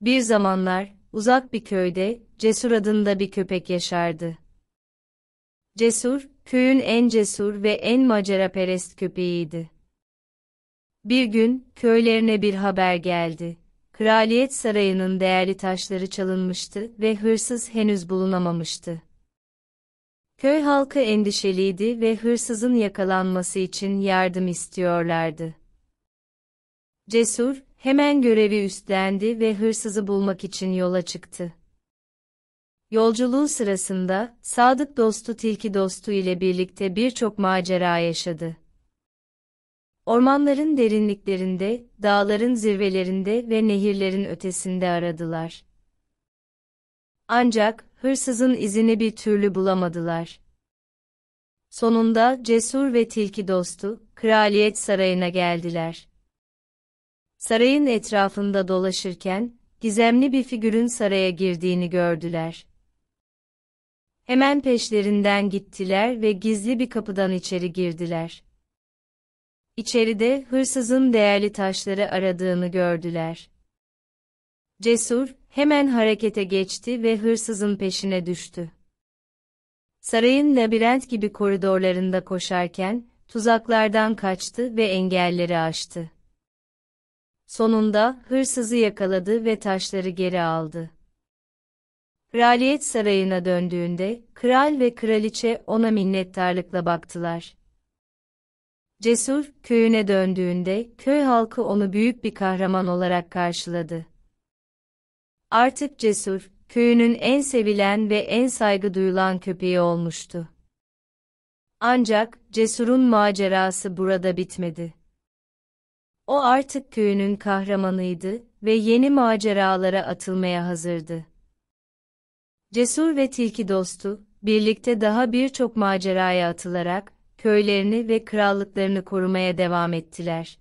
Bir zamanlar, uzak bir köyde, Cesur adında bir köpek yaşardı. Cesur, köyün en cesur ve en maceraperest köpeğiydi. Bir gün, köylerine bir haber geldi. Kraliyet sarayının değerli taşları çalınmıştı ve hırsız henüz bulunamamıştı. Köy halkı endişeliydi ve hırsızın yakalanması için yardım istiyorlardı. Cesur, Hemen görevi üstlendi ve hırsızı bulmak için yola çıktı. Yolculuğu sırasında sadık dostu Tilki dostu ile birlikte birçok macera yaşadı. Ormanların derinliklerinde, dağların zirvelerinde ve nehirlerin ötesinde aradılar. Ancak hırsızın izini bir türlü bulamadılar. Sonunda Cesur ve Tilki dostu kraliyet sarayına geldiler. Sarayın etrafında dolaşırken, gizemli bir figürün saraya girdiğini gördüler. Hemen peşlerinden gittiler ve gizli bir kapıdan içeri girdiler. İçeride hırsızın değerli taşları aradığını gördüler. Cesur, hemen harekete geçti ve hırsızın peşine düştü. Sarayın labirent gibi koridorlarında koşarken, tuzaklardan kaçtı ve engelleri aştı. Sonunda hırsızı yakaladı ve taşları geri aldı. Kraliyet sarayına döndüğünde kral ve kraliçe ona minnettarlıkla baktılar. Cesur köyüne döndüğünde köy halkı onu büyük bir kahraman olarak karşıladı. Artık Cesur köyünün en sevilen ve en saygı duyulan köpeği olmuştu. Ancak Cesur'un macerası burada bitmedi. O artık köyünün kahramanıydı ve yeni maceralara atılmaya hazırdı. Cesur ve tilki dostu, birlikte daha birçok maceraya atılarak köylerini ve krallıklarını korumaya devam ettiler.